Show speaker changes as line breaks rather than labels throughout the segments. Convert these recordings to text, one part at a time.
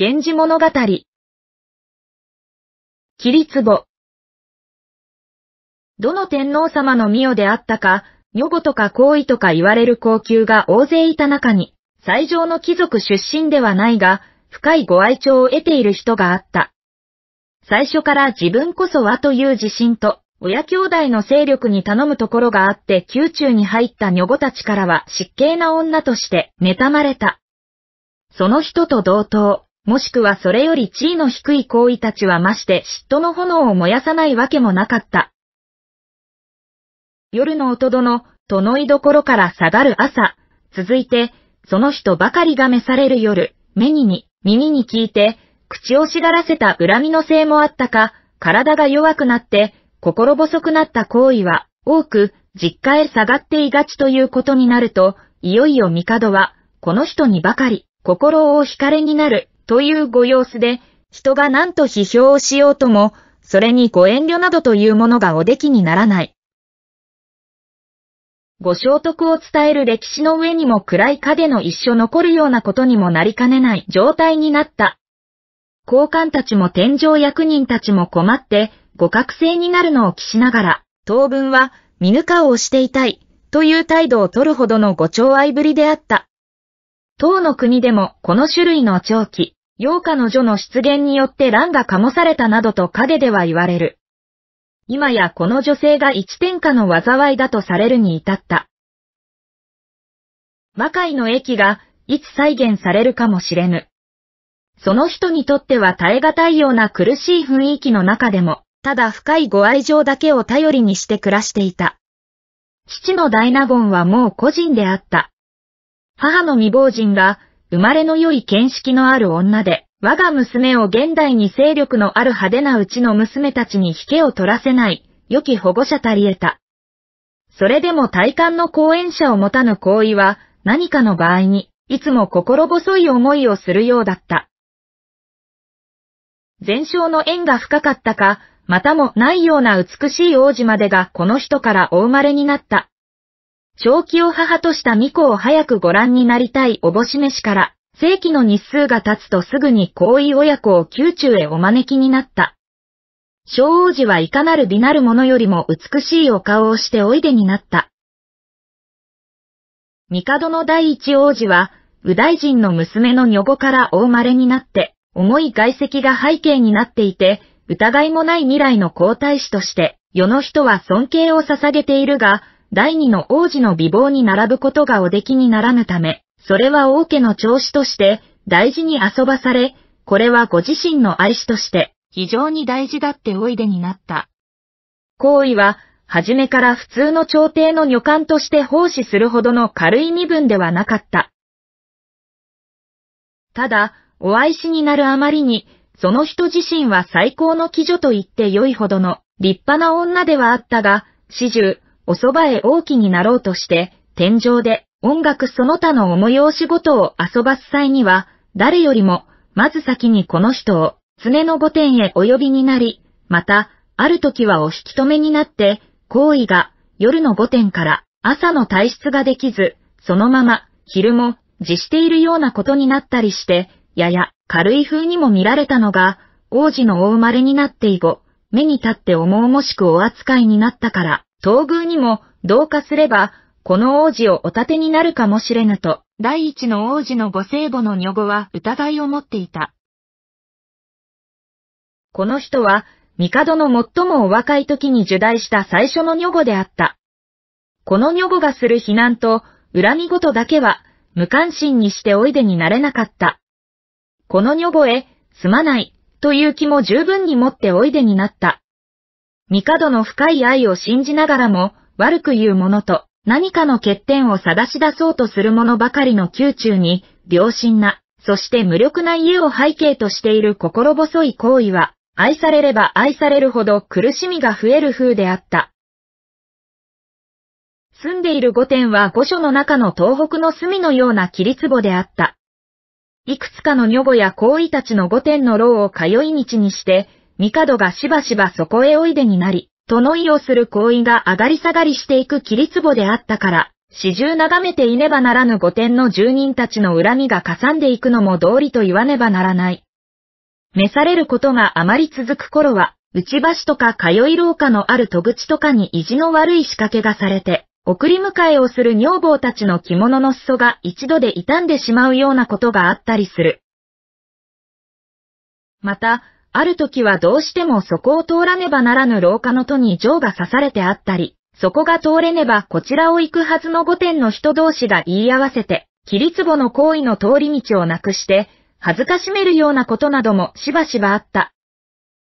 源氏物語。桐壺。どの天皇様の御代であったか、女房とか皇位とか言われる高級が大勢いた中に、最上の貴族出身ではないが、深いご愛聴を得ている人があった。最初から自分こそはという自信と、親兄弟の勢力に頼むところがあって宮中に入った女子たちからは失敬な女として妬まれた。その人と同等。もしくはそれより地位の低い行為たちはまして嫉妬の炎を燃やさないわけもなかった。夜の音殿、とのいどころから下がる朝、続いて、その人ばかりが召される夜、目にに、耳に聞いて、口をしがらせた恨みのせいもあったか、体が弱くなって、心細くなった行為は、多く、実家へ下がっていがちということになると、いよいよ帝は、この人にばかり、心を惹かれになる、というご様子で、人が何と批評をしようとも、それにご遠慮などというものがおできにならない。ご聖徳を伝える歴史の上にも暗い影の一生残るようなことにもなりかねない状態になった。高官たちも天井役人たちも困って、ご覚醒になるのを期しながら、当分は見ぬ顔をしていたい、という態度を取るほどのご寵愛ぶりであった。唐の国でもこの種類の長期、妖花の女の出現によって乱が醸されたなどと影では言われる。今やこの女性が一天下の災いだとされるに至った。魔界の駅がいつ再現されるかもしれぬ。その人にとっては耐え難いような苦しい雰囲気の中でも、ただ深いご愛情だけを頼りにして暮らしていた。父の大納言はもう個人であった。母の未亡人が生まれの良い見識のある女で、我が娘を現代に勢力のある派手なうちの娘たちに引けを取らせない、良き保護者たり得た。それでも体感の講演者を持たぬ行為は、何かの場合に、いつも心細い思いをするようだった。前哨の縁が深かったか、またもないような美しい王子までがこの人からお生まれになった。正気を母とした巫女を早くご覧になりたいおぼしめしから、正規の日数が経つとすぐに皇位親子を宮中へお招きになった。小王子はいかなる美なるものよりも美しいお顔をしておいでになった。帝の第一王子は、右大臣の娘の女子からお生まれになって、重い外籍が背景になっていて、疑いもない未来の皇太子として、世の人は尊敬を捧げているが、第二の王子の美貌に並ぶことがおできにならぬため、それは王家の調子として大事に遊ばされ、これはご自身の愛子として非常に大事だっておいでになった。行為は、はじめから普通の朝廷の女官として奉仕するほどの軽い身分ではなかった。ただ、お愛しになるあまりに、その人自身は最高の貴女と言って良いほどの立派な女ではあったが、始終、お蕎麦へ大きになろうとして、天井で音楽その他の重いお仕事を遊ばす際には、誰よりも、まず先にこの人を、常の御殿へお呼びになり、また、ある時はお引き止めになって、行為が、夜の御殿から朝の退出ができず、そのまま、昼も、自しているようなことになったりして、やや、軽い風にも見られたのが、王子のお生まれになって以後、目に立って重々しくお扱いになったから、東宮にも同化すれば、この王子をお盾になるかもしれぬと、第一の王子のご聖母の女子は疑いを持っていた。この人は、帝の最もお若い時に受題した最初の女子であった。この女子がする非難と、恨み事だけは、無関心にしておいでになれなかった。この女子へ、すまない、という気も十分に持っておいでになった。帝の深い愛を信じながらも、悪く言う者と、何かの欠点を探し出そうとする者ばかりの宮中に、良心な、そして無力な家を背景としている心細い行為は、愛されれば愛されるほど苦しみが増える風であった。住んでいる御殿は御所の中の東北の隅のような切り壺であった。いくつかの女房や行為たちの御殿の牢を通い道にして、帝がしばしばそこへおいでになり、とのいをする行為が上がり下がりしていく切壺であったから、始終眺めていねばならぬ御殿の住人たちの恨みがかさんでいくのも道理と言わねばならない。召されることがあまり続く頃は、内橋とか通い廊下のある戸口とかに意地の悪い仕掛けがされて、送り迎えをする女房たちの着物の裾が一度で傷んでしまうようなことがあったりする。また、ある時はどうしてもそこを通らねばならぬ廊下の戸に錠が刺されてあったり、そこが通れねばこちらを行くはずの御殿の人同士が言い合わせて、切壺の行為の通り道をなくして、恥ずかしめるようなことなどもしばしばあった。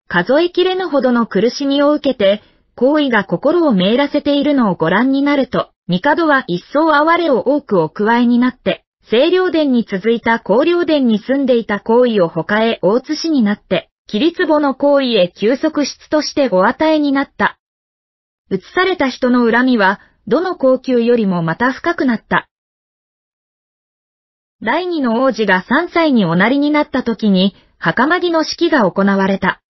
数えきれぬほどの苦しみを受けて、行為が心をめらせているのをご覧になると、帝は一層哀れを多くお加えになって、清涼殿に続いた高涼殿に住んでいた行為を他へ大津市になって、切り壺の行為へ休息室としてご与えになった。移された人の恨みは、どの高級よりもまた深くなった。第二の王子が三歳におなりになった時に、袴木の式が行われた。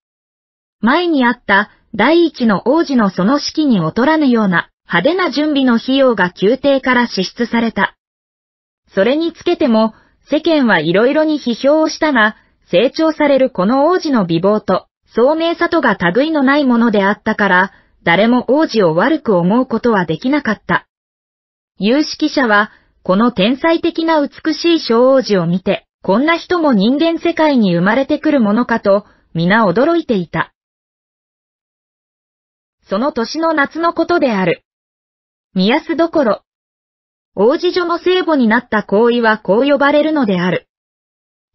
前にあった第一の王子のその式に劣らぬような派手な準備の費用が宮廷から支出された。それにつけても、世間はいろいろに批評をしたが、成長されるこの王子の美貌と、聡明さとが類のないものであったから、誰も王子を悪く思うことはできなかった。有識者は、この天才的な美しい小王子を見て、こんな人も人間世界に生まれてくるものかと、皆驚いていた。その年の夏のことである。宮安どころ。王子女の聖母になった行為はこう呼ばれるのである。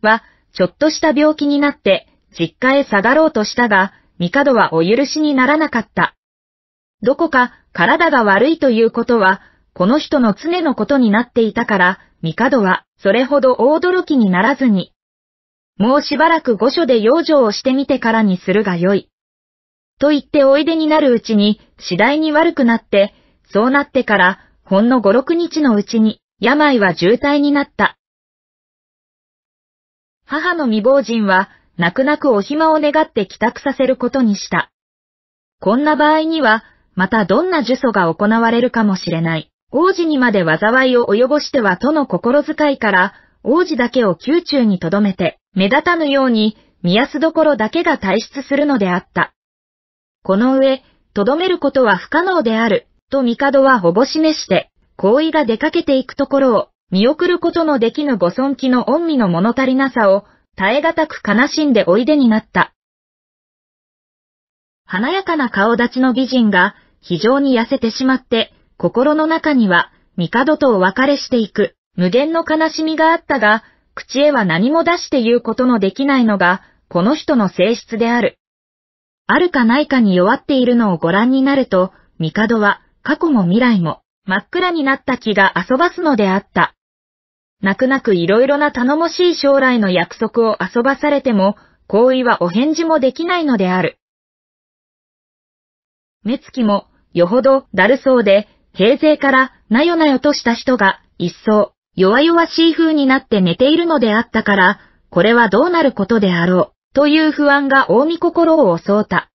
は、ちょっとした病気になって実家へ下がろうとしたが、帝はお許しにならなかった。どこか体が悪いということは、この人の常のことになっていたから、帝はそれほど大驚きにならずに。もうしばらく御所で養生をしてみてからにするがよい。と言っておいでになるうちに、次第に悪くなって、そうなってから、ほんの五六日のうちに、病は渋滞になった。母の未亡人は、泣く泣くお暇を願って帰宅させることにした。こんな場合には、またどんな呪詛が行われるかもしれない。王子にまで災いを及ぼしてはとの心遣いから、王子だけを宮中に留めて、目立たぬように、見やすどころだけが退出するのであった。この上、留めることは不可能である、と帝はほぼ示して、行為が出かけていくところを、見送ることのできぬご尊気の恩味の物足りなさを、耐え難く悲しんでおいでになった。華やかな顔立ちの美人が、非常に痩せてしまって、心の中には、帝とお別れしていく、無限の悲しみがあったが、口へは何も出して言うことのできないのが、この人の性質である。あるかないかに弱っているのをご覧になると、帝は、過去も未来も、真っ暗になった気が遊ばすのであった。泣く泣くいろいろな頼もしい将来の約束を遊ばされても、行為はお返事もできないのである。目つきも、よほど、だるそうで、平勢から、なよなよとした人が、一層、弱々しい風になって寝ているのであったから、これはどうなることであろう、という不安が大見心を襲うた。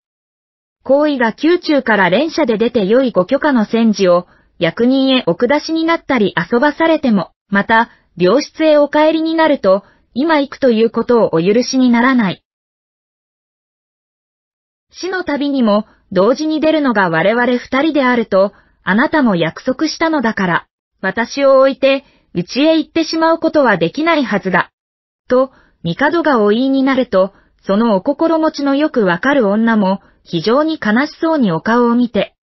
行為が宮中から連射で出て良いご許可の戦時を、役人へお下しになったり遊ばされても、また、病室へお帰りになると、今行くということをお許しにならない。死の旅にも同時に出るのが我々二人であると、あなたも約束したのだから、私を置いて、うちへ行ってしまうことはできないはずだ。と、帝がお言いになると、そのお心持ちのよくわかる女も、非常に悲しそうにお顔を見て、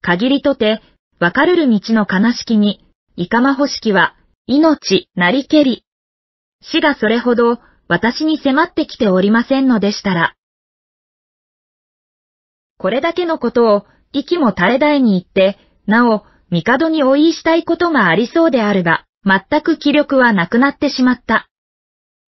限りとて、わかるる道の悲しきに、いかまほしきは、命なりけり。死がそれほど私に迫ってきておりませんのでしたら。これだけのことを息も絶え絶に言って、なお、帝にお言いしたいことがありそうであれば、全く気力はなくなってしまった。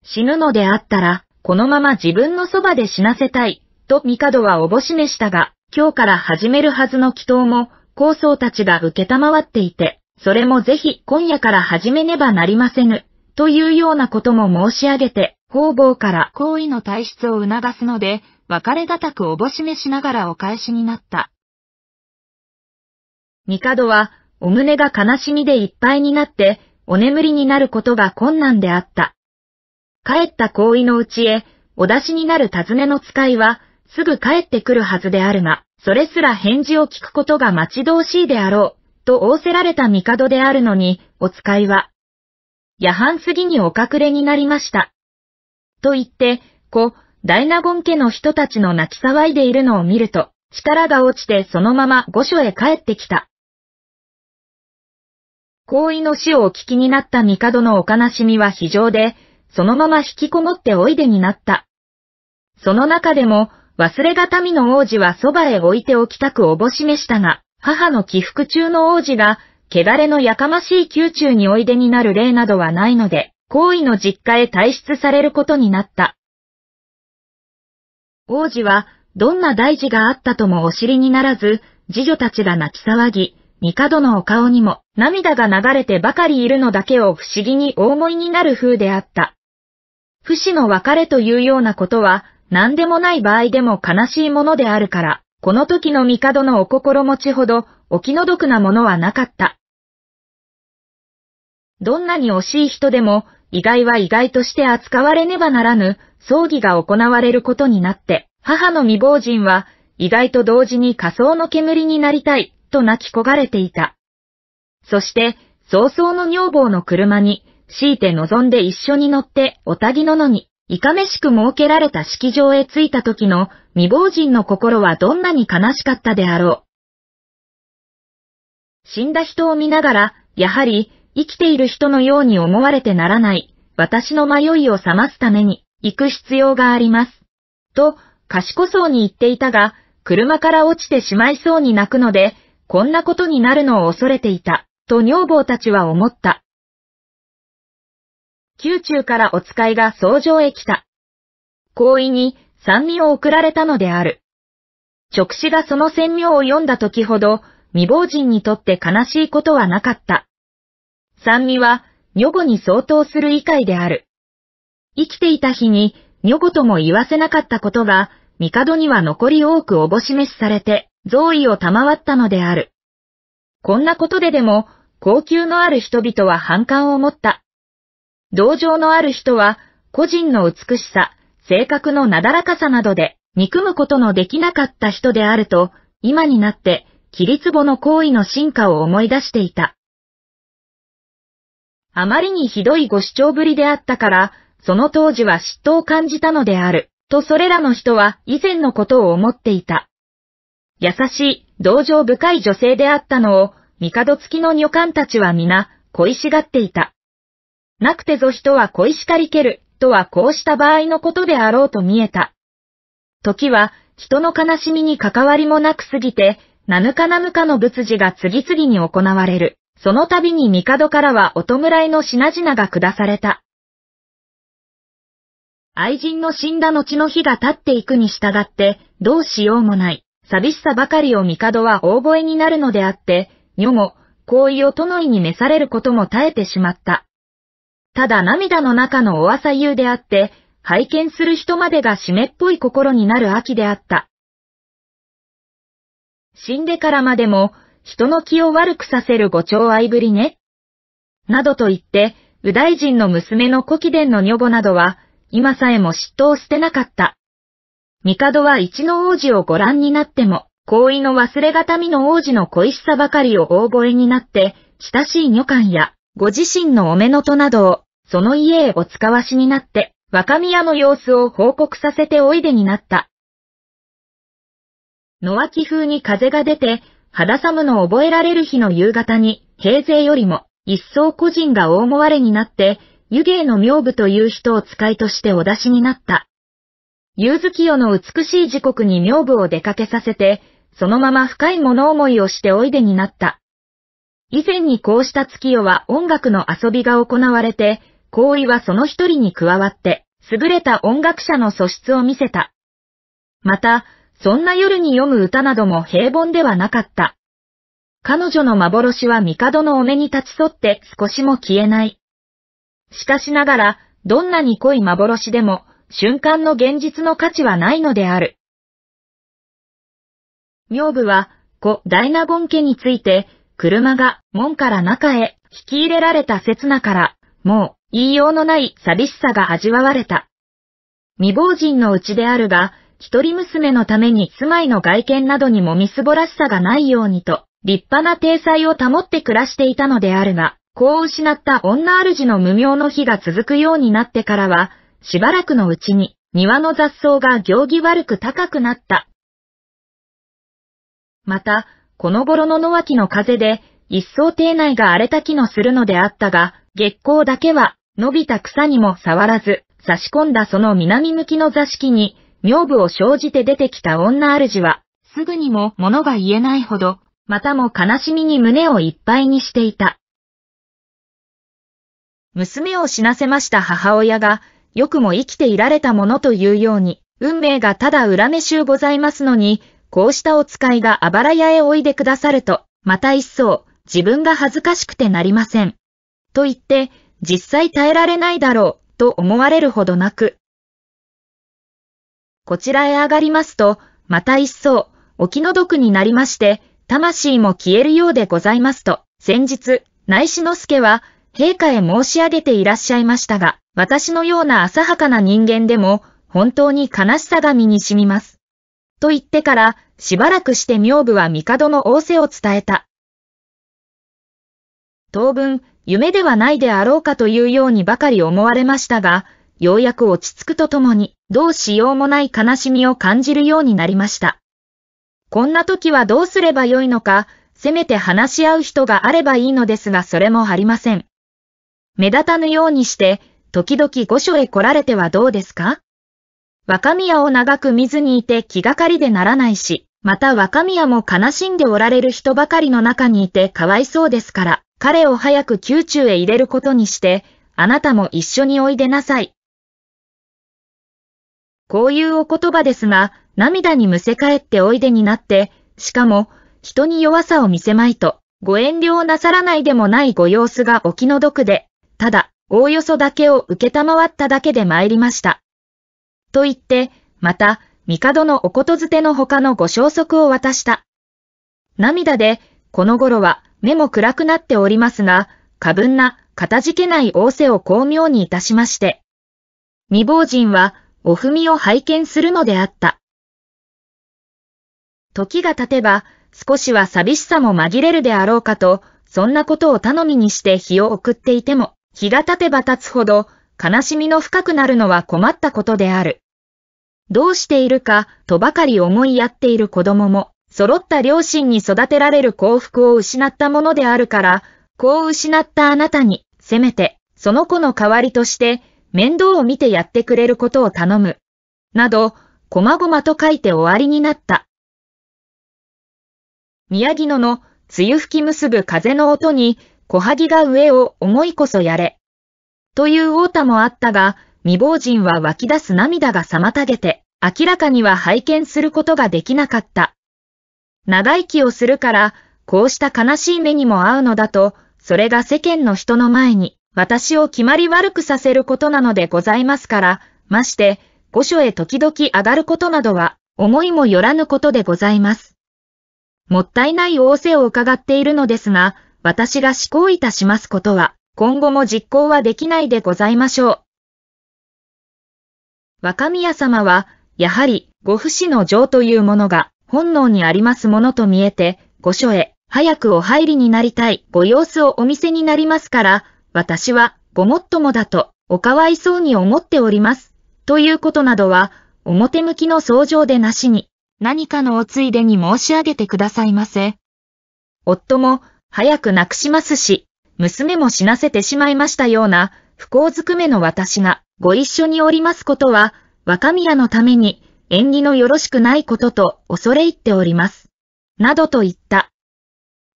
死ぬのであったら、このまま自分のそばで死なせたい、と帝はおぼしめしたが、今日から始めるはずの祈祷も、構僧たちが受けたまわっていて、それもぜひ今夜から始めねばなりませぬ、というようなことも申し上げて、方々から行為の体質を促すので、別れがたくおぼしめしながらお返しになった。帝は、お胸が悲しみでいっぱいになって、お眠りになることが困難であった。帰った行為のうちへ、お出しになる尋ねの使いは、すぐ帰ってくるはずであるが、それすら返事を聞くことが待ち遠しいであろう。と仰せられた帝であるのに、お使いは、夜半過ぎにお隠れになりました。と言って、子、ダイナゴン家の人たちの泣き騒いでいるのを見ると、力が落ちてそのまま御所へ帰ってきた。行為の死をお聞きになった帝のお悲しみは非常で、そのまま引きこもっておいでになった。その中でも、忘れがたみの王子はそばへ置いておきたくおぼしめしたが、母の起伏中の王子が、汚れのやかましい宮中においでになる例などはないので、皇位の実家へ退出されることになった。王子は、どんな大事があったともお知りにならず、次女たちが泣き騒ぎ、帝のお顔にも涙が流れてばかりいるのだけを不思議に大思いになる風であった。不死の別れというようなことは、何でもない場合でも悲しいものであるから。この時の帝のお心持ちほどお気の毒なものはなかった。どんなに惜しい人でも、意外は意外として扱われねばならぬ、葬儀が行われることになって、母の未亡人は、意外と同時に仮想の煙になりたい、と泣き焦がれていた。そして、早々の女房の車に、強いて望んで一緒に乗って、おたぎののに、いかめしく設けられた式場へ着いた時の未亡人の心はどんなに悲しかったであろう。死んだ人を見ながら、やはり生きている人のように思われてならない、私の迷いを覚ますために行く必要があります。と、賢そうに言っていたが、車から落ちてしまいそうに泣くので、こんなことになるのを恐れていた、と女房たちは思った。宮中からお使いが僧城へ来た。行為に三味を送られたのである。直視がその宣明を読んだ時ほど、未亡人にとって悲しいことはなかった。三味は、女房に相当する以外である。生きていた日に、女房とも言わせなかったことが、帝には残り多くおぼしめしされて、贈意を賜ったのである。こんなことででも、高級のある人々は反感を持った。同情のある人は、個人の美しさ、性格のなだらかさなどで、憎むことのできなかった人であると、今になって、切りつぼの行為の進化を思い出していた。あまりにひどいご主張ぶりであったから、その当時は嫉妬を感じたのである、とそれらの人は以前のことを思っていた。優しい、同情深い女性であったのを、帝付きの女官たちは皆、恋しがっていた。なくてぞ人は小石かりける、とはこうした場合のことであろうと見えた。時は、人の悲しみに関わりもなくすぎて、なぬかなぬかの仏事が次々に行われる。その度に帝からはお弔いの品々が下された。愛人の死んだ後の日が経っていくに従って、どうしようもない、寂しさばかりを帝は大声になるのであって、女も、行為を都の意に召されることも耐えてしまった。ただ涙の中のお朝夕であって、拝見する人までが湿っぽい心になる秋であった。死んでからまでも、人の気を悪くさせるご長愛ぶりね。などと言って、右大臣の娘の古貴殿の女房などは、今さえも嫉妬を捨てなかった。帝は一の王子をご覧になっても、行為の忘れがたみの王子の恋しさばかりを大声になって、親しい女官や、ご自身のお目のとなどを、その家へお使わしになって、若宮の様子を報告させておいでになった。野脇風に風が出て、肌寒の覚えられる日の夕方に、平勢よりも、一層個人が大思われになって、湯芸の名部という人を使いとしてお出しになった。夕月夜の美しい時刻に名部を出かけさせて、そのまま深い物思いをしておいでになった。以前にこうした月夜は音楽の遊びが行われて、行為はその一人に加わって、優れた音楽者の素質を見せた。また、そんな夜に読む歌なども平凡ではなかった。彼女の幻は帝のお目に立ち沿って少しも消えない。しかしながら、どんなに濃い幻でも、瞬間の現実の価値はないのである。女部は、古大納言家について、車が門から中へ引き入れられた刹那から、もう、言いようのない寂しさが味わわれた。未亡人のうちであるが、一人娘のために住まいの外見などにもみすぼらしさがないようにと、立派な体裁を保って暮らしていたのであるが、こう失った女主の無名の日が続くようになってからは、しばらくのうちに、庭の雑草が行儀悪く高くなった。また、この頃の野脇の風で、一層邸内が荒れた気のするのであったが、月光だけは、伸びた草にも触らず、差し込んだその南向きの座敷に、女房を生じて出てきた女主は、すぐにも物が言えないほど、またも悲しみに胸をいっぱいにしていた。娘を死なせました母親が、よくも生きていられたものというように、運命がただ恨めしゅうございますのに、こうしたお使いがあばら屋へおいでくださると、また一層、自分が恥ずかしくてなりません。と言って、実際耐えられないだろうと思われるほどなく。こちらへ上がりますと、また一層、お気の毒になりまして、魂も消えるようでございますと、先日、内志之助は、陛下へ申し上げていらっしゃいましたが、私のような浅はかな人間でも、本当に悲しさが身に染みます。と言ってから、しばらくして妙部は帝の仰せを伝えた。当分、夢ではないであろうかというようにばかり思われましたが、ようやく落ち着くとともに、どうしようもない悲しみを感じるようになりました。こんな時はどうすればよいのか、せめて話し合う人があればいいのですがそれもありません。目立たぬようにして、時々御所へ来られてはどうですか若宮を長く見ずにいて気がかりでならないし、また若宮も悲しんでおられる人ばかりの中にいてかわいそうですから、彼を早く宮中へ入れることにして、あなたも一緒においでなさい。こういうお言葉ですが、涙にむせ返っておいでになって、しかも、人に弱さを見せまいと、ご遠慮をなさらないでもないご様子がお気の毒で、ただ、おおよそだけを受けたまわっただけで参りました。と言って、また、帝のおことづての他のご消息を渡した。涙で、この頃は目も暗くなっておりますが、過分な、かたじけない仰せを巧妙にいたしまして。未亡人は、お踏みを拝見するのであった。時が経てば、少しは寂しさも紛れるであろうかと、そんなことを頼みにして日を送っていても、日が経てば経つほど、悲しみの深くなるのは困ったことである。どうしているか、とばかり思いやっている子供も、揃った両親に育てられる幸福を失ったものであるから、子を失ったあなたに、せめて、その子の代わりとして、面倒を見てやってくれることを頼む。など、こまごまと書いて終わりになった。宮城野の、梅雨吹き結ぶ風の音に、小萩が上を思いこそやれ。という大田もあったが、未亡人は湧き出す涙が妨げて、明らかには拝見することができなかった。長生きをするから、こうした悲しい目にも合うのだと、それが世間の人の前に、私を決まり悪くさせることなのでございますから、まして、御所へ時々上がることなどは、思いもよらぬことでございます。もったいない仰せを伺っているのですが、私が思考いたしますことは、今後も実行はできないでございましょう。若宮様は、やはり、ご不死の情というものが、本能にありますものと見えて、御所へ、早くお入りになりたい、ご様子をお見せになりますから、私は、ごもっともだと、おかわいそうに思っております。ということなどは、表向きの相乗でなしに、何かのおついでに申し上げてくださいませ。夫も、早く亡くしますし、娘も死なせてしまいましたような、不幸ずくめの私が、ご一緒におりますことは、若宮のために、縁起のよろしくないことと恐れ入っております。などと言った。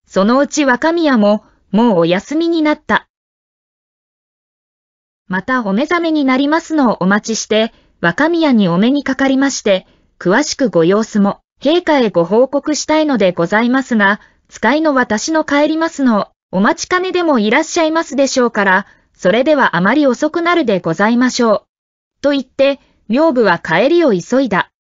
そのうち若宮も、もうお休みになった。またお目覚めになりますのをお待ちして、若宮にお目にかかりまして、詳しくご様子も、陛下へご報告したいのでございますが、使いの私の帰りますのを、お待ちかねでもいらっしゃいますでしょうから、それではあまり遅くなるでございましょう。と言って、女部は帰りを急いだ。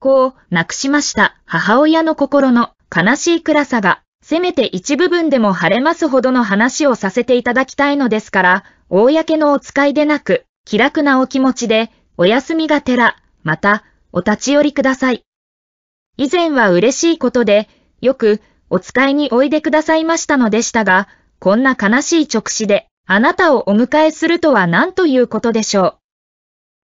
こう、亡くしました母親の心の悲しい暗さが、せめて一部分でも晴れますほどの話をさせていただきたいのですから、公のお使いでなく、気楽なお気持ちで、お休みがてら、また、お立ち寄りください。以前は嬉しいことで、よく、お使いにおいでくださいましたのでしたが、こんな悲しい直視で、あなたをお迎えするとは何ということでしょう。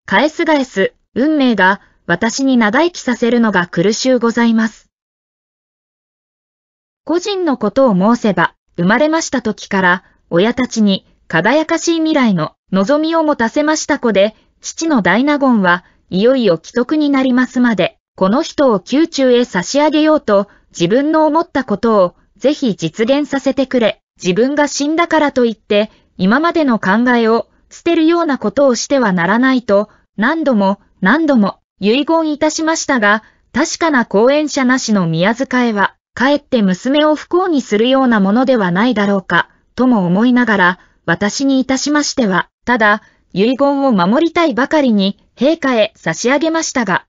返す返す、運命が、私に長生きさせるのが苦しゅうございます。個人のことを申せば、生まれました時から、親たちに、輝かしい未来の望みを持たせました子で、父の大納言は、いよいよ既得になりますまで、この人を宮中へ差し上げようと、自分の思ったことを、ぜひ実現させてくれ、自分が死んだからといって、今までの考えを捨てるようなことをしてはならないと、何度も何度も遺言いたしましたが、確かな講演者なしの宮遣いは、かえって娘を不幸にするようなものではないだろうか、とも思いながら、私にいたしましては、ただ、遺言を守りたいばかりに、陛下へ差し上げましたが、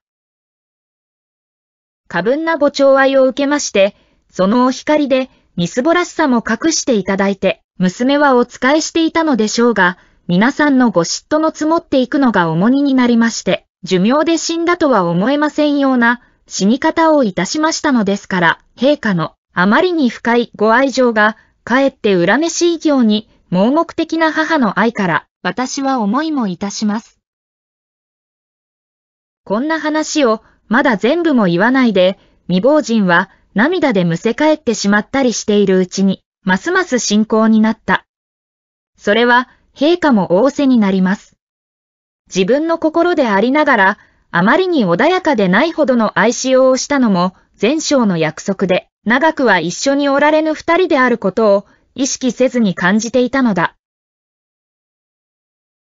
過分なご寵愛を受けまして、そのお光で、みすぼらしさも隠していただいて、娘はお仕えしていたのでしょうが、皆さんのご嫉妬の積もっていくのが重荷になりまして、寿命で死んだとは思えませんような死に方をいたしましたのですから、陛下のあまりに深いご愛情が、かえって恨めしい行に、盲目的な母の愛から、私は思いもいたします。こんな話を、まだ全部も言わないで、未亡人は、涙でむせ返ってしまったりしているうちに、ますます信仰になった。それは、陛下も仰せになります。自分の心でありながら、あまりに穏やかでないほどの愛しようをしたのも、前章の約束で、長くは一緒におられぬ二人であることを、意識せずに感じていたのだ。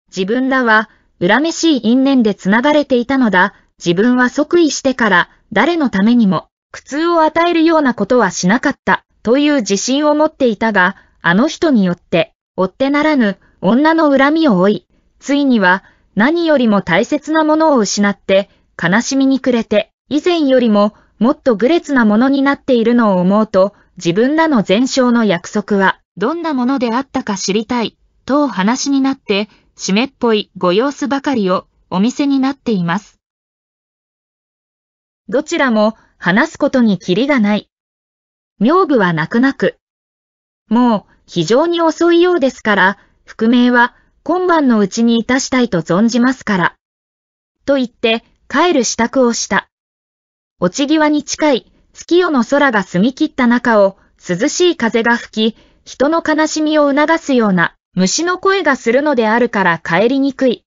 自分らは、恨めしい因縁で繋がれていたのだ、自分は即位してから、誰のためにも、苦痛を与えるようなことはしなかったという自信を持っていたが、あの人によって、追ってならぬ女の恨みを追い、ついには何よりも大切なものを失って悲しみに暮れて、以前よりももっと愚劣なものになっているのを思うと、自分らの前哨の約束はどんなものであったか知りたい、と話になって、湿っぽいご様子ばかりをお店になっています。どちらも話すことにきりがない。妙具は泣く泣く。もう非常に遅いようですから、覆名は今晩のうちにいたしたいと存じますから。と言って帰る支度をした。落ち際に近い月夜の空が澄み切った中を涼しい風が吹き、人の悲しみを促すような虫の声がするのであるから帰りにくい。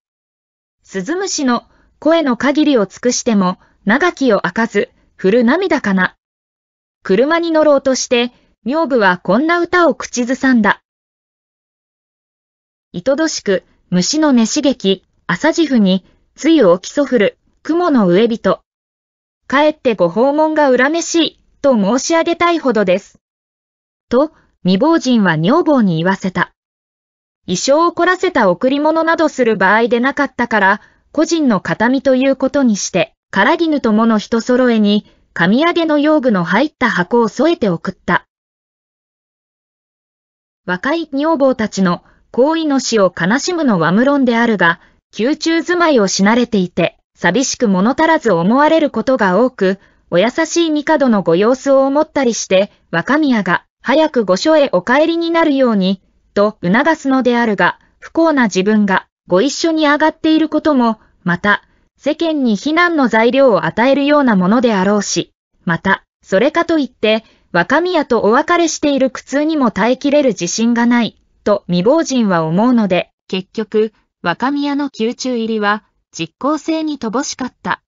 鈴虫の声の限りを尽くしても長きを開かず、降る涙かな。車に乗ろうとして、女部はこんな歌を口ずさんだ。いとどしく、虫の根刺激、朝地譜に、つゆを基礎降る、雲の上人。かえってご訪問が恨めしい、と申し上げたいほどです。と、未亡人は女房に言わせた。衣装を凝らせた贈り物などする場合でなかったから、個人の形見ということにして。唐絹ともの人揃えに、紙上げの用具の入った箱を添えて送った。若い女房たちの行為の死を悲しむのは無論であるが、宮中住まいをしなれていて、寂しく物足らず思われることが多く、お優しい帝のご様子を思ったりして、若宮が、早く御所へお帰りになるように、と促すのであるが、不幸な自分が、ご一緒に上がっていることも、また、世間に非難の材料を与えるようなものであろうし、また、それかといって、若宮とお別れしている苦痛にも耐えきれる自信がない、と未亡人は思うので、結局、若宮の宮中入りは、実効性に乏しかった。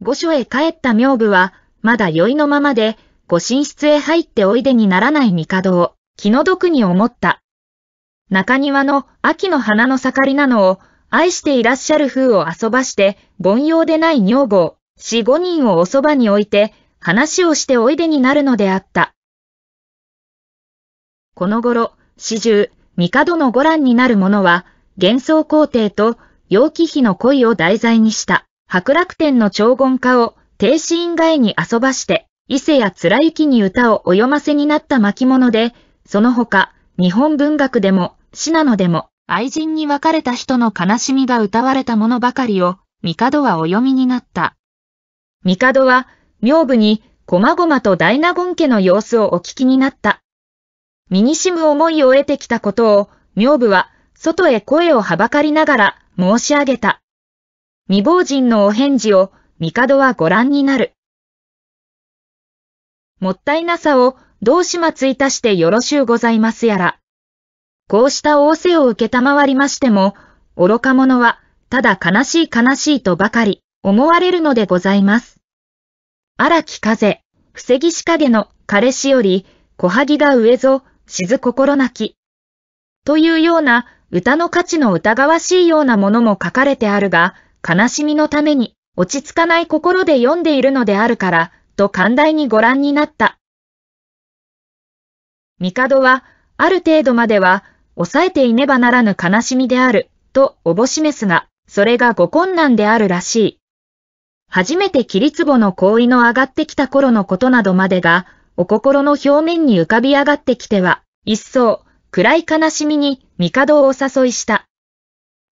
御所へ帰った名部は、まだ酔いのままで、ご寝室へ入っておいでにならない帝を、気の毒に思った。中庭の秋の花の盛りなのを、愛していらっしゃる風を遊ばして、凡庸でない女房、四五人をおそばに置いて、話をしておいでになるのであった。この頃、始終、帝のご覧になる者は、幻想皇帝と、楊貴妃の恋を題材にした、白楽天の長言家を、帝子院外に遊ばして、伊勢や貫之に歌をお読ませになった巻物で、その他、日本文学でも、シなのでも、愛人に別れた人の悲しみが歌われたものばかりを、帝はお読みになった。帝は、妙部に、こまごまと大納言家の様子をお聞きになった。身にしむ思いを得てきたことを、妙部は、外へ声をはばかりながら、申し上げた。未亡人のお返事を、帝はご覧になる。もったいなさを、どう始末いたしてよろしゅうございますやら。こうした仰せを受けたまわりましても、愚か者は、ただ悲しい悲しいとばかり、思われるのでございます。荒木風、伏せぎし影の彼氏より、小萩が上ぞ、静心なき。というような、歌の価値の疑わしいようなものも書かれてあるが、悲しみのために、落ち着かない心で読んでいるのであるから、と寛大にご覧になった。帝は、ある程度までは、抑えていねばならぬ悲しみである、とおぼしめすが、それがご困難であるらしい。初めて霧壺の氷の上がってきた頃のことなどまでが、お心の表面に浮かび上がってきては、一層、暗い悲しみに、帝をお誘いした。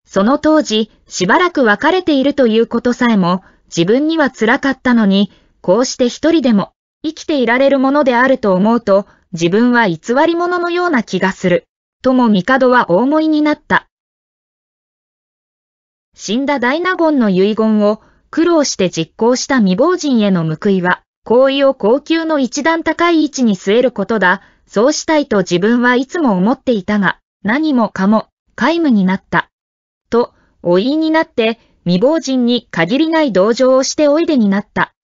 その当時、しばらく別れているということさえも、自分には辛かったのに、こうして一人でも、生きていられるものであると思うと、自分は偽り者のような気がする。とも帝は大盛りになった。死んだ大納言の遺言を苦労して実行した未亡人への報いは、行為を高級の一段高い位置に据えることだ、そうしたいと自分はいつも思っていたが、何もかも、皆無になった。と、お言いになって、未亡人に限りない同情をしておいでになった。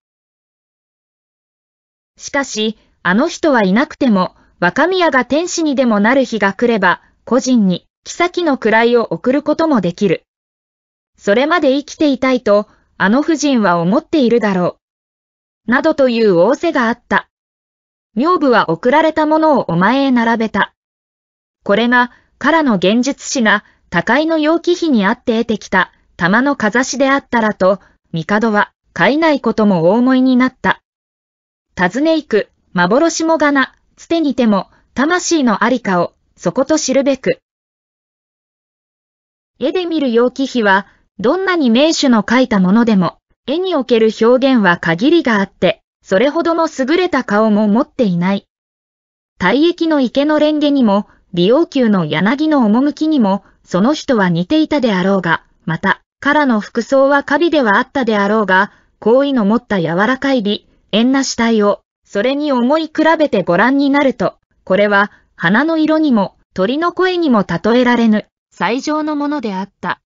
しかし、あの人はいなくても、若宮が天使にでもなる日が来れば、個人に、妃の位を送ることもできる。それまで生きていたいと、あの夫人は思っているだろう。などという仰せがあった。女部は送られたものをお前へ並べた。これが、からの現実史が、高いの楊貴妃にあって得てきた、玉のかざしであったらと、帝は、飼えないことも大思いになった。尋ね行く、幻もがな、捨てにても、魂のありかを、そこと知るべく。絵で見る楊貴妃は、どんなに名手の描いたものでも、絵における表現は限りがあって、それほどの優れた顔も持っていない。体液の池の蓮華にも、美容宮の柳の趣にも、その人は似ていたであろうが、また、からの服装はカビではあったであろうが、好意の持った柔らかい美、縁な死体を、それに思い比べてご覧になると、これは花の色にも鳥の声にも例えられぬ最上のものであった。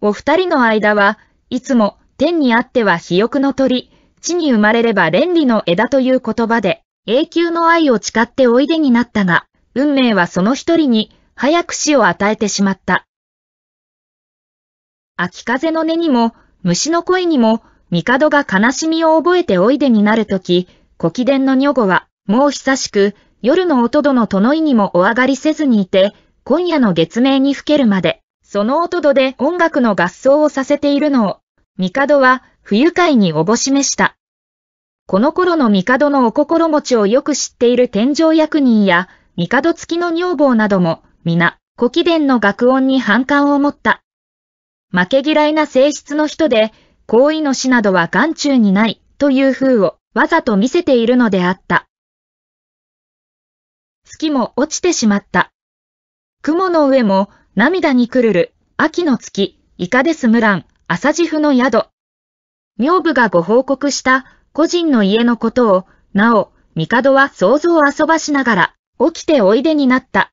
お二人の間はいつも天にあっては肥沃の鳥、地に生まれれば連理の枝という言葉で永久の愛を誓っておいでになったが、運命はその一人に早く死を与えてしまった。秋風の根にも虫の声にも帝が悲しみを覚えておいでになるとき、古貴殿の女子は、もう久しく、夜の音戸どの殿のいにもお上がりせずにいて、今夜の月明にふけるまで、その音戸どで音楽の合奏をさせているのを、帝は、不愉快におぼしめした。この頃の帝のお心持ちをよく知っている天上役人や、帝付きの女房なども、皆、古貴殿の学音に反感を持った。負け嫌いな性質の人で、行為の死などは眼中にない、という風を、わざと見せているのであった。月も落ちてしまった。雲の上も涙にくるる、秋の月、イカデスムラン、朝地府の宿。女部がご報告した個人の家のことを、なお、帝は想像を遊ばしながら、起きておいでになった。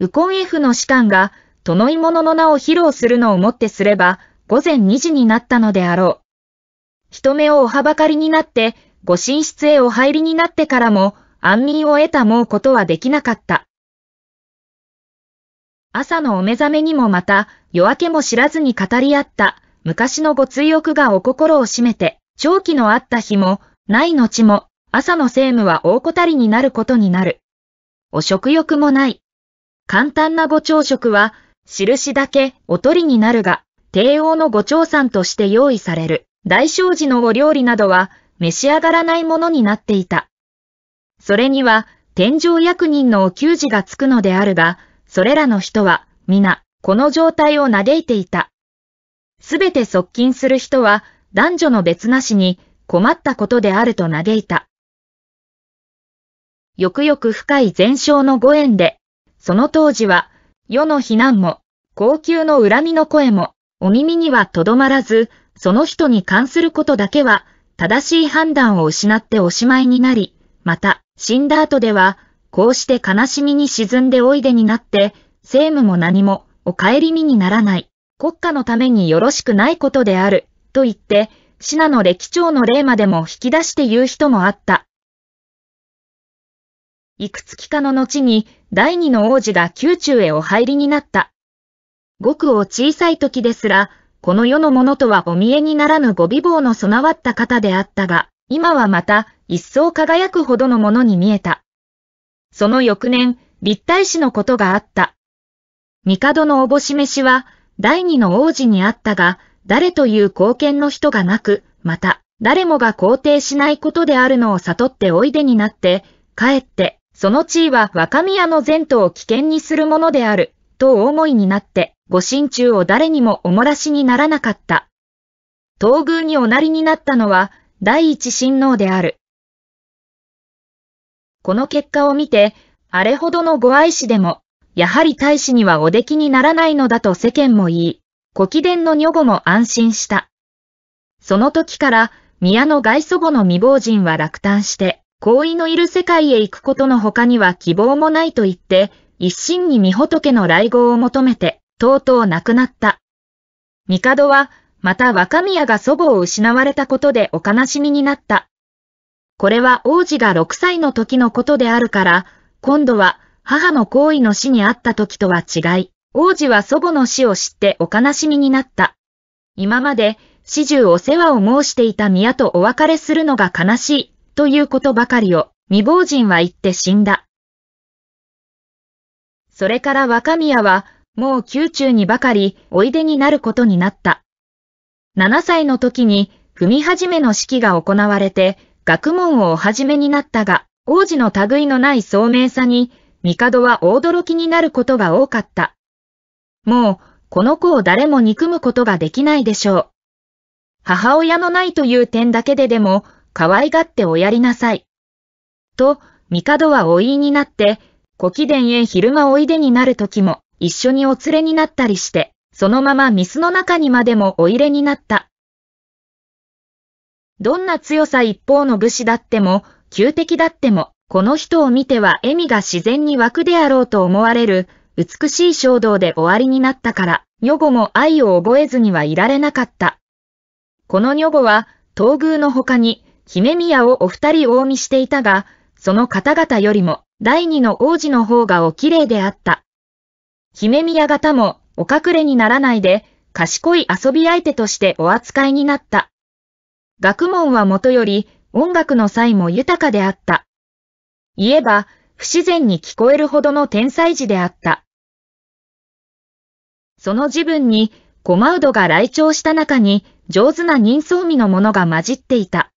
ウコン F の士官が、トいものの名を披露するのをもってすれば、午前2時になったのであろう。人目をおはばかりになって、ご寝室へお入りになってからも、安眠を得たもうことはできなかった。朝のお目覚めにもまた、夜明けも知らずに語り合った、昔のご追憶がお心を占めて、長期のあった日も、ない後も、朝の政務は大こたりになることになる。お食欲もない。簡単なご朝食は、印だけおとりになるが、帝王のご長さんとして用意される。大正寺のお料理などは召し上がらないものになっていた。それには天井役人のお給仕がつくのであるが、それらの人は皆この状態を嘆いていた。すべて側近する人は男女の別なしに困ったことであると嘆いた。よくよく深い前哨のご縁で、その当時は世の非難も高級の恨みの声もお耳にはとどまらず、その人に関することだけは、正しい判断を失っておしまいになり、また、死んだ後では、こうして悲しみに沈んでおいでになって、政務も何も、お帰り身にならない、国家のためによろしくないことである、と言って、品の歴長の例までも引き出して言う人もあった。いくつきかの後に、第二の王子が宮中へお入りになった。ごくお小さい時ですら、この世のものとはお見えにならぬご美貌の備わった方であったが、今はまた、一層輝くほどのものに見えた。その翌年、立体師のことがあった。帝のおぼし飯は、第二の王子にあったが、誰という貢献の人がなく、また、誰もが肯定しないことであるのを悟っておいでになって、かえって、その地位は若宮の前途を危険にするものである、とお思いになって、ご心中を誰にもおもらしにならなかった。東宮におなりになったのは第一親王である。この結果を見て、あれほどのご愛子でも、やはり大使にはお出来にならないのだと世間も言い、古貴殿の女後も安心した。その時から、宮の外祖母の未亡人は落胆して、行為のいる世界へ行くことの他には希望もないと言って、一心に御仏の来合を求めて、とうとう亡くなった。帝は、また若宮が祖母を失われたことでお悲しみになった。これは王子が6歳の時のことであるから、今度は母の行為の死にあった時とは違い、王子は祖母の死を知ってお悲しみになった。今まで、始終お世話を申していた宮とお別れするのが悲しい、ということばかりを、未亡人は言って死んだ。それから若宮は、もう宮中にばかりおいでになることになった。7歳の時に踏み始めの式が行われて、学問をお始めになったが、王子の類のない聡明さに、帝は驚きになることが多かった。もう、この子を誰も憎むことができないでしょう。母親のないという点だけででも、可愛がっておやりなさい。と、帝はお言いになって、古貴殿へ昼間おいでになる時も、一緒にお連れになったりして、そのままミスの中にまでもお入れになった。どんな強さ一方の武士だっても、旧敵だっても、この人を見ては笑みが自然に湧くであろうと思われる、美しい衝動で終わりになったから、女語も愛を覚えずにはいられなかった。この女語は、東宮の他に、姫宮をお二人大見していたが、その方々よりも、第二の王子の方がお綺麗であった。姫宮方もお隠れにならないで、賢い遊び相手としてお扱いになった。学問はもとより、音楽の際も豊かであった。言えば、不自然に聞こえるほどの天才児であった。その自分に、コマウドが来庁した中に、上手な人相味のものが混じっていた。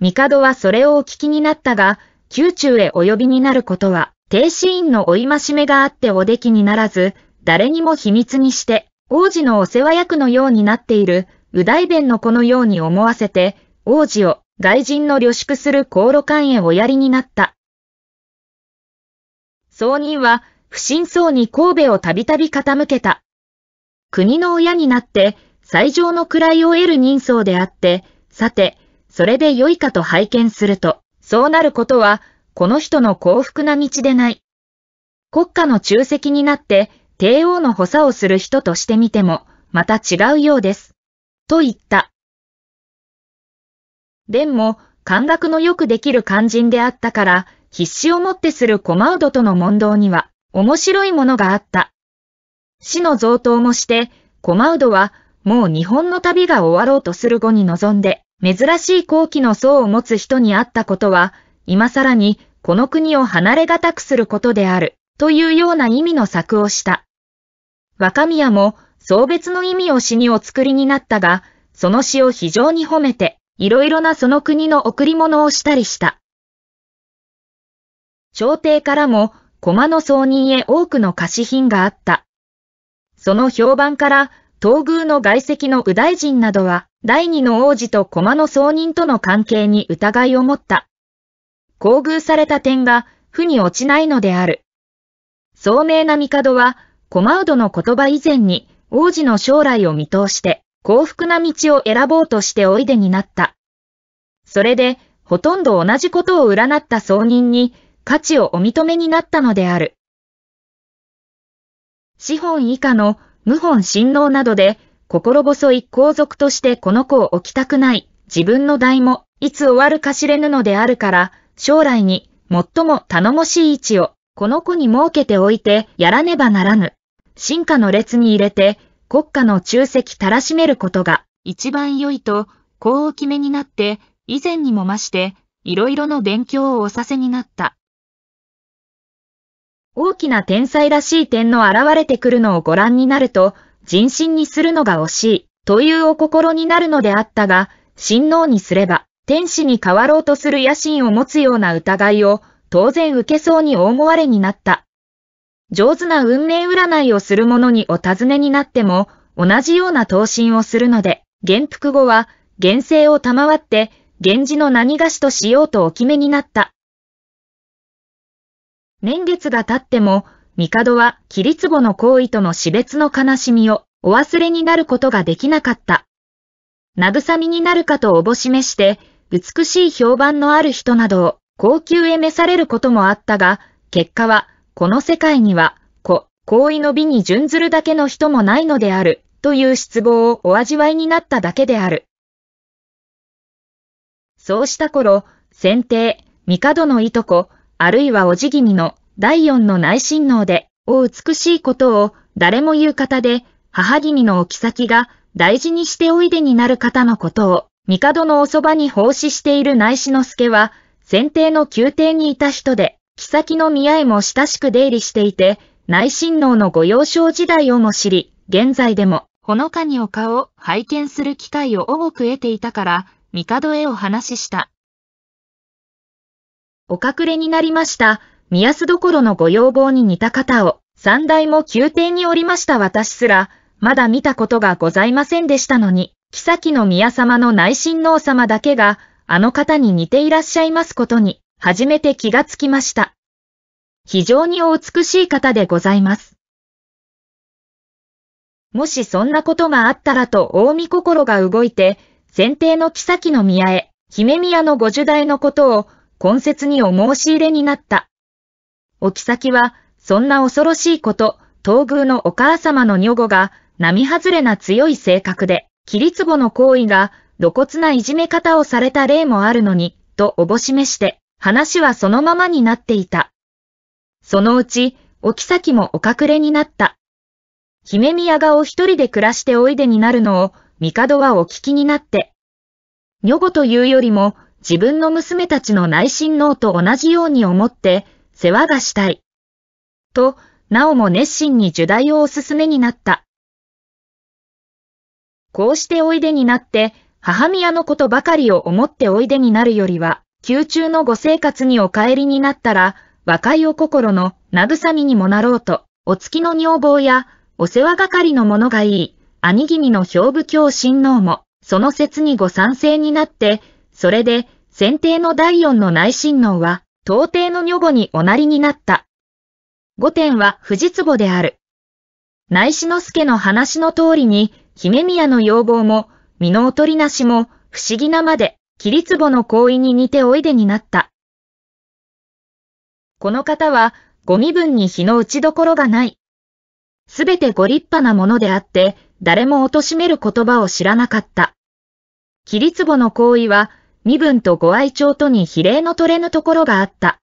帝はそれをお聞きになったが、宮中へお呼びになることは、停止員の追いましめがあっておできにならず、誰にも秘密にして、王子のお世話役のようになっている、右大弁の子のように思わせて、王子を外人の旅宿する航路官へおやりになった。総人は不審そうに神戸をたびたび傾けた。国の親になって最上の位を得る人相であって、さて、それで良いかと拝見すると、そうなることはこの人の幸福な道でない。国家の中席になって、帝王の補佐をする人としてみても、また違うようです。と言った。でも、感覚のよくできる肝心であったから、必死をもってするコマウドとの問答には、面白いものがあった。死の贈答もして、コマウドは、もう日本の旅が終わろうとする後に臨んで、珍しい好奇の層を持つ人に会ったことは、今さらにこの国を離れがたくすることである、というような意味の策をした。若宮も、送別の意味を詩にお作りになったが、その詩を非常に褒めて、いろいろなその国の贈り物をしたりした。朝廷からも、駒の総人へ多くの貸し品があった。その評判から、東宮の外籍の右大臣などは、第二の王子と駒の総人との関係に疑いを持った。厚遇された点が、負に落ちないのである。聡明な帝は、コマウドの言葉以前に、王子の将来を見通して、幸福な道を選ぼうとしておいでになった。それで、ほとんど同じことを占った僧人に、価値をお認めになったのである。資本以下の謀反親王などで、心細い皇族としてこの子を置きたくない、自分の代も、いつ終わるか知れぬのであるから、将来に最も頼もしい位置をこの子に設けておいてやらねばならぬ。進化の列に入れて国家の中席たらしめることが一番良いと、こうお決めになって以前にも増していろいろの勉強をおさせになった。大きな天才らしい点の現れてくるのをご覧になると、人心にするのが惜しい、というお心になるのであったが、親王にすれば、天使に変わろうとする野心を持つような疑いを当然受けそうに大思われになった。上手な運命占いをする者にお尋ねになっても同じような答申をするので、元服後は厳正を賜って源氏の何菓子としようとお決めになった。年月が経っても、帝は桐壺の行為との死別の悲しみをお忘れになることができなかった。慰みになるかとおぼしめして、美しい評判のある人などを高級へ召されることもあったが、結果は、この世界には、子、行為の美に準ずるだけの人もないのである、という失望をお味わいになっただけである。そうした頃、先帝、帝のいとこ、あるいはおじぎみの第四の内親王で、お美しいことを誰も言う方で、母君のお妃が大事にしておいでになる方のことを、帝のおそばに奉仕している内志之助は、先帝の宮廷にいた人で、妃の宮へも親しく出入りしていて、内親王の御幼少時代をも知り、現在でも、ほのかにお顔を拝見する機会を多く得ていたから、帝へお話しした。お隠れになりました。宮須どころのご要望に似た方を、三代も宮廷におりました私すら、まだ見たことがございませんでしたのに、妃の宮様の内親王様だけが、あの方に似ていらっしゃいますことに、初めて気がつきました。非常にお美しい方でございます。もしそんなことがあったらと大見心が動いて、先帝の妃の宮へ、姫宮のご受代のことを、根節にお申し入れになった。お妃は、そんな恐ろしいこと、東宮のお母様の女子が、並外れな強い性格で、キリツボの行為が露骨ないじめ方をされた例もあるのに、とおぼしめして、話はそのままになっていた。そのうち、お妃もお隠れになった。姫宮がお一人で暮らしておいでになるのを、帝はお聞きになって。女子というよりも、自分の娘たちの内心脳と同じように思って、世話がしたい。と、なおも熱心に受大をおすすめになった。こうしておいでになって、母宮のことばかりを思っておいでになるよりは、宮中のご生活にお帰りになったら、若いお心の慰みにもなろうと、お月の女房や、お世話係の者がいい、兄君の兵部教親王も、その説にご賛成になって、それで、先帝の第四の内親王は、到底の女房におなりになった。御殿は富士壺である。内志之助の話の通りに、姫宮の要望も、身のおとりなしも、不思議なまで、つぼの行為に似ておいでになった。この方は、ご身分に日の打ちどころがない。すべてご立派なものであって、誰も貶める言葉を知らなかった。つぼの行為は、身分とご愛嬌とに比例の取れぬところがあった。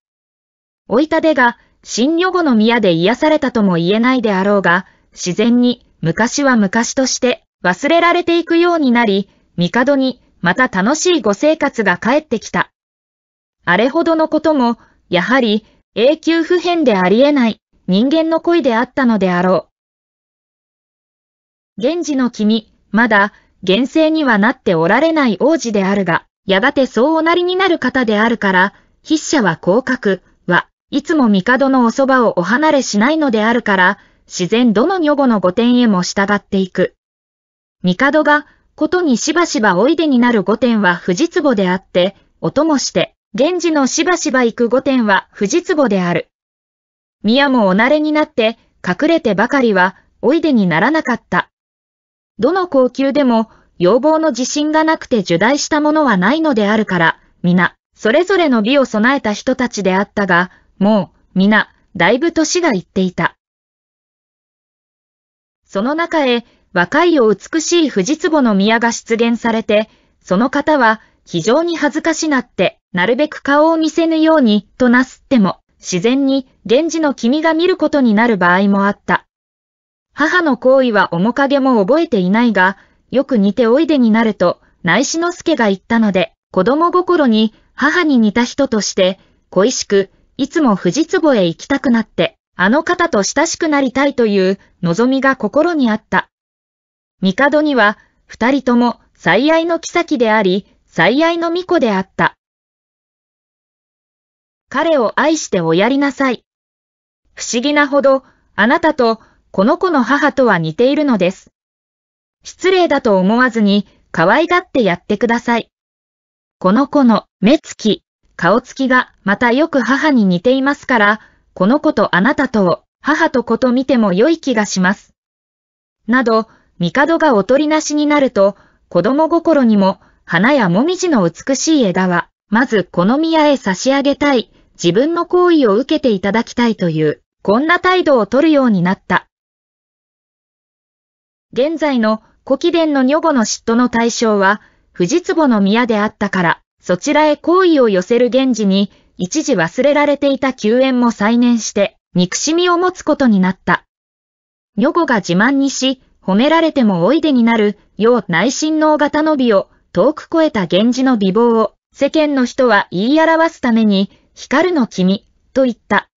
おいたでが、新女後の宮で癒されたとも言えないであろうが、自然に、昔は昔として忘れられていくようになり、帝にまた楽しいご生活が帰ってきた。あれほどのことも、やはり永久不変であり得ない人間の恋であったのであろう。源氏の君、まだ、厳正にはなっておられない王子であるが、やがてそうおなりになる方であるから、筆者は降格は、いつも帝のおそばをお離れしないのであるから、自然どの女後の御殿へも従っていく。帝が、ことにしばしばおいでになる御殿は藤壺であって、おもして、源氏のしばしば行く御殿は藤壺である。宮もおなれになって、隠れてばかりは、おいでにならなかった。どの高級でも、要望の自信がなくて受大したものはないのであるから、皆、それぞれの美を備えた人たちであったが、もう、皆、だいぶ年がいっていた。その中へ若いお美しい藤壺の宮が出現されて、その方は非常に恥ずかしなって、なるべく顔を見せぬようにとなすっても、自然に源氏の君が見ることになる場合もあった。母の行為は面影も覚えていないが、よく似ておいでになると、内志之助が言ったので、子供心に母に似た人として、恋しく、いつも藤壺へ行きたくなって、あの方と親しくなりたいという望みが心にあった。帝には、二人とも最愛の妃であり、最愛の巫女であった。彼を愛しておやりなさい。不思議なほど、あなたとこの子の母とは似ているのです。失礼だと思わずに、可愛がってやってください。この子の目つき、顔つきがまたよく母に似ていますから、この子とあなたと、母と子と見ても良い気がします。など、帝がおとりなしになると、子供心にも、花やもみじの美しい枝は、まずこの宮へ差し上げたい、自分の行為を受けていただきたいという、こんな態度をとるようになった。現在の古貴殿の女房の嫉妬の対象は、藤壺の宮であったから、そちらへ好意を寄せる源氏に、一時忘れられていた救援も再燃して、憎しみを持つことになった。女子が自慢にし、褒められてもおいでになる、よう内心の型の美を、遠く超えた源氏の美貌を、世間の人は言い表すために、光るの君、と言った。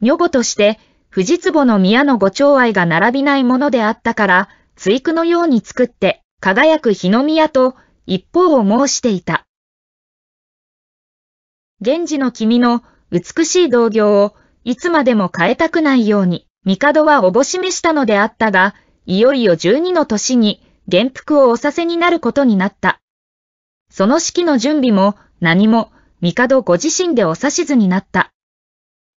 女子として、藤壺の宮のご長愛が並びないものであったから、追句のように作って、輝く日の宮と、一方を申していた。源氏の君の美しい同業をいつまでも変えたくないように、帝はおぼしめしたのであったが、いよいよ12の年に元服をおさせになることになった。その式の準備も何も帝ご自身でおし図になった。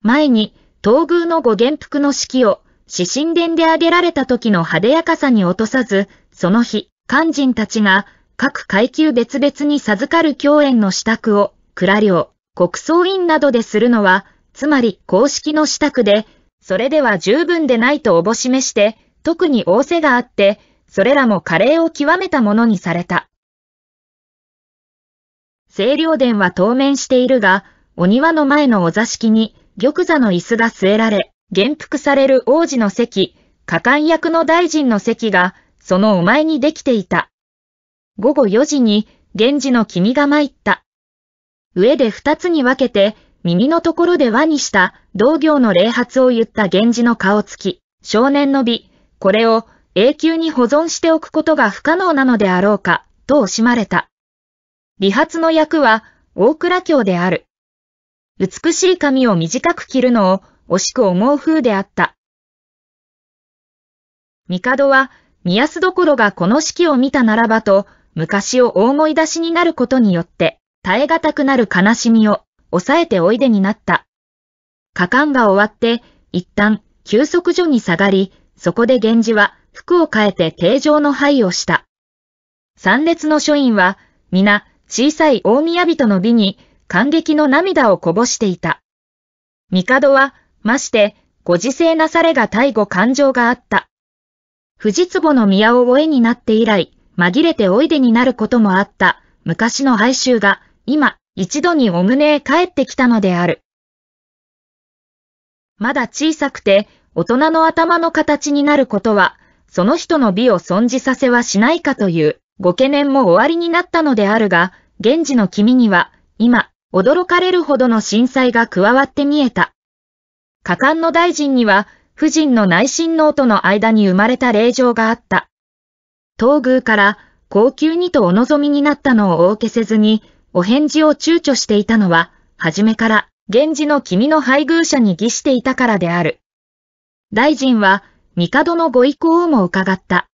前に東宮のご元服の式を死神殿で挙げられた時の派手やかさに落とさず、その日、肝心たちが各階級別々に授かる教演の支度を、蔵領、国葬院などでするのは、つまり公式の支度で、それでは十分でないとおぼしめして、特に仰せがあって、それらも華麗を極めたものにされた。清涼殿は当面しているが、お庭の前のお座敷に玉座の椅子が据えられ、元服される王子の席、加敢役の大臣の席が、そのお前にできていた。午後4時に、源氏の君が参った。上で二つに分けて、耳のところで輪にした、同行の霊発を言った源氏の顔つき、少年の美、これを永久に保存しておくことが不可能なのであろうか、と惜しまれた。理髪の役は、大倉教である。美しい髪を短く切るのを惜しく思う風であった。帝は、宮須どころがこの式を見たならばと、昔を大思い出しになることによって、耐え難くなる悲しみを抑えておいでになった。果敢が終わって、一旦休息所に下がり、そこで源氏は服を変えて定常の灰をした。参列の書院は、皆、小さい大宮人の美に、感激の涙をこぼしていた。帝は、まして、ご時世なされが大後感情があった。藤壺の宮をお絵になって以来、紛れておいでになることもあった、昔の哀愁が、今、一度にお胸へ帰ってきたのである。まだ小さくて、大人の頭の形になることは、その人の美を存じさせはしないかという、ご懸念も終わりになったのであるが、現時の君には、今、驚かれるほどの震災が加わって見えた。果敢の大臣には、夫人の内親王との間に生まれた霊状があった。東宮から、高級にとお望みになったのをお受けせずに、お返事を躊躇していたのは、初めから、源氏の君の配偶者に儀していたからである。大臣は、帝のご意向をも伺った。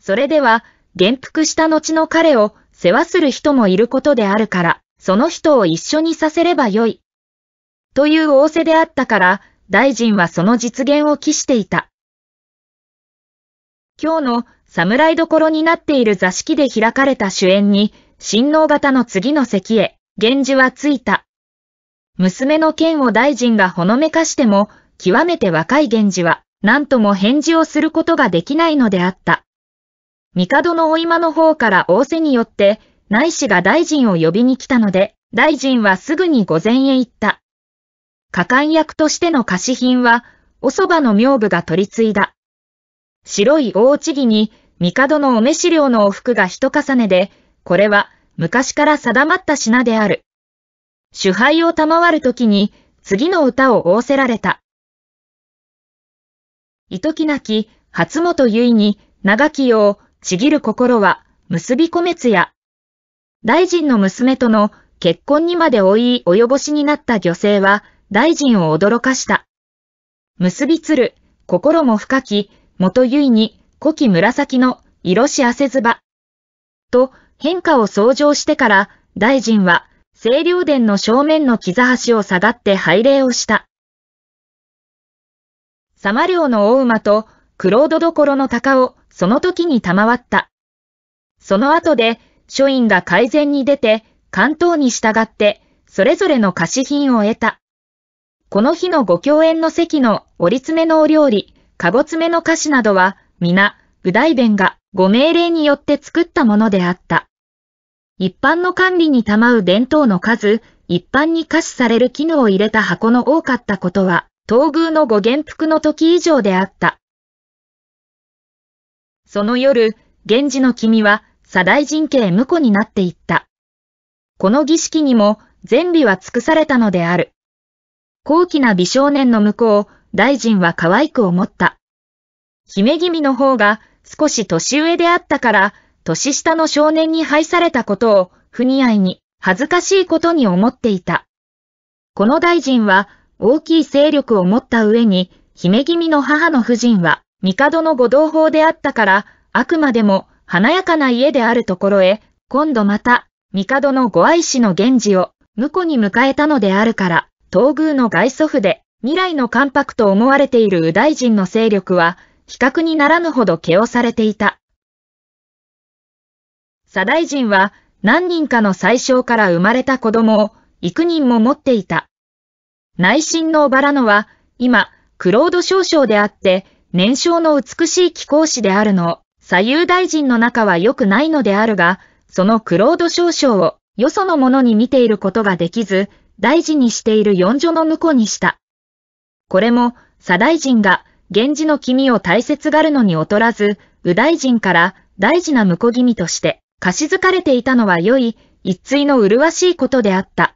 それでは、元服した後の彼を世話する人もいることであるから、その人を一緒にさせればよい。という仰せであったから、大臣はその実現を期していた。今日の侍どころになっている座敷で開かれた主演に、親王型の次の席へ、源氏はついた。娘の剣を大臣がほのめかしても、極めて若い源氏は、何とも返事をすることができないのであった。帝のお今の方から仰せによって、内侍が大臣を呼びに来たので、大臣はすぐに御前へ行った。果官役としての貸し品は、お蕎麦の名部が取り継いだ。白い大地儀に、帝のお召し料のお服が一重ねで、これは昔から定まった品である。主杯を賜るときに、次の歌を仰せられた。いときなき、初元結衣に、長きよう、ちぎる心は、結びこめつや。大臣の娘との結婚にまで追い及ぼしになった女性は、大臣を驚かした。結びつる、心も深き、元結に古希紫の色し汗ずばと変化を想像してから大臣は清涼殿の正面の木橋を下がって拝礼をした。サマの大馬とクロードどころの鷹をその時に賜った。その後で書院が改善に出て関東に従ってそれぞれの貸し品を得た。この日のご共演の席の折り詰めのお料理、かごつめの歌詞などは、皆、具代弁がご命令によって作ったものであった。一般の管理に賜う伝統の数、一般に可視される絹を入れた箱の多かったことは、東宮のご元服の時以上であった。その夜、源氏の君は、左大神経婿になっていった。この儀式にも、善美は尽くされたのである。高貴な美少年の向こう、大臣は可愛く思った。姫君の方が少し年上であったから、年下の少年に配されたことを、不似合いに恥ずかしいことに思っていた。この大臣は大きい勢力を持った上に、姫君の母の夫人は、帝の御同胞であったから、あくまでも華やかな家であるところへ、今度また、帝のご愛子の源氏を、婿に迎えたのであるから、東宮の外祖父で、未来の関白と思われている右大臣の勢力は、比較にならぬほど毛をされていた。左大臣は、何人かの最小から生まれた子供を、幾人も持っていた。内心のバラノは、今、クロード少将であって、年少の美しい貴公子であるのを、左右大臣の中は良くないのであるが、そのクロード少将を、よそのものに見ていることができず、大事にしている四女の婿にした。これも、左大臣が、源氏の君を大切がるのに劣らず、右大臣から大事な婿君として、貸し付かれていたのは良い、一対の麗しいことであった。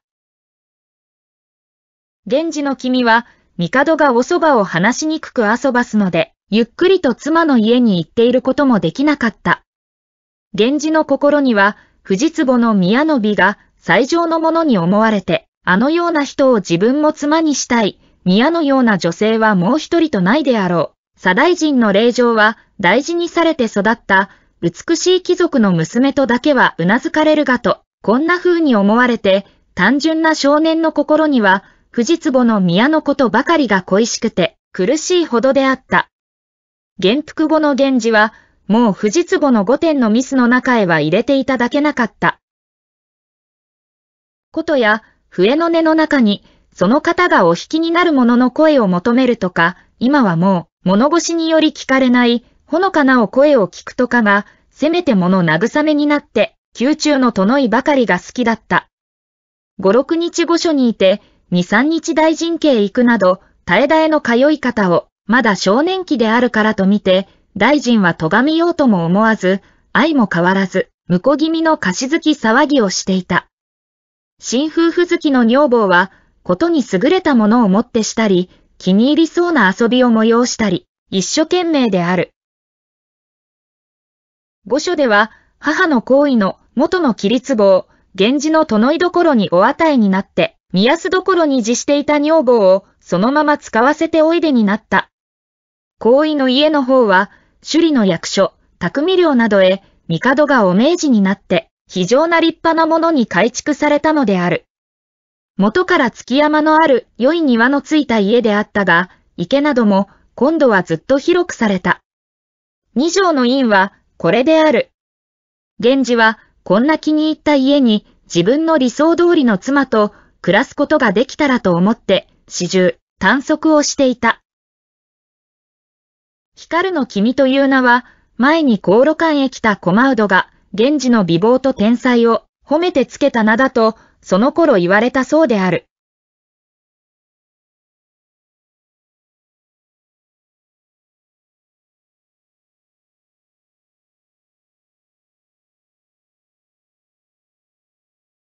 源氏の君は、帝がお蕎麦を話しにくく遊ばすので、ゆっくりと妻の家に行っていることもできなかった。源氏の心には、藤壺の宮の美が最上のものに思われて、あのような人を自分も妻にしたい、宮のような女性はもう一人とないであろう。左大臣の霊場は大事にされて育った美しい貴族の娘とだけは頷かれるがと、こんな風に思われて、単純な少年の心には、藤壺の宮のことばかりが恋しくて、苦しいほどであった。元服後の源氏は、もう藤壺の御殿のミスの中へは入れていただけなかった。ことや、笛の音の中に、その方がお引きになるものの声を求めるとか、今はもう、物腰により聞かれない、ほのかなお声を聞くとかが、せめてもの慰めになって、宮中のとのいばかりが好きだった。五六日御所にいて、二三日大臣家へ行くなど、絶え絶えの通い方を、まだ少年期であるからと見て、大臣は咎めようとも思わず、愛も変わらず、婿気味の貸し付き騒ぎをしていた。新夫婦好きの女房は、ことに優れたものを持ってしたり、気に入りそうな遊びを催したり、一生懸命である。御所では、母の行為の元の切り壺を、源氏の殿いどころにお与えになって、宮安どころに自していた女房を、そのまま使わせておいでになった。行為の家の方は、首里の役所、匠寮などへ、帝がお命じになって、非常な立派なものに改築されたのである。元から月山のある良い庭のついた家であったが、池なども今度はずっと広くされた。二条の院はこれである。源氏はこんな気に入った家に自分の理想通りの妻と暮らすことができたらと思って始終探索をしていた。光の君という名は前に航路館へ来たコマウドが源氏の美貌と天才を褒めてつけた名だとその頃言われたそうである。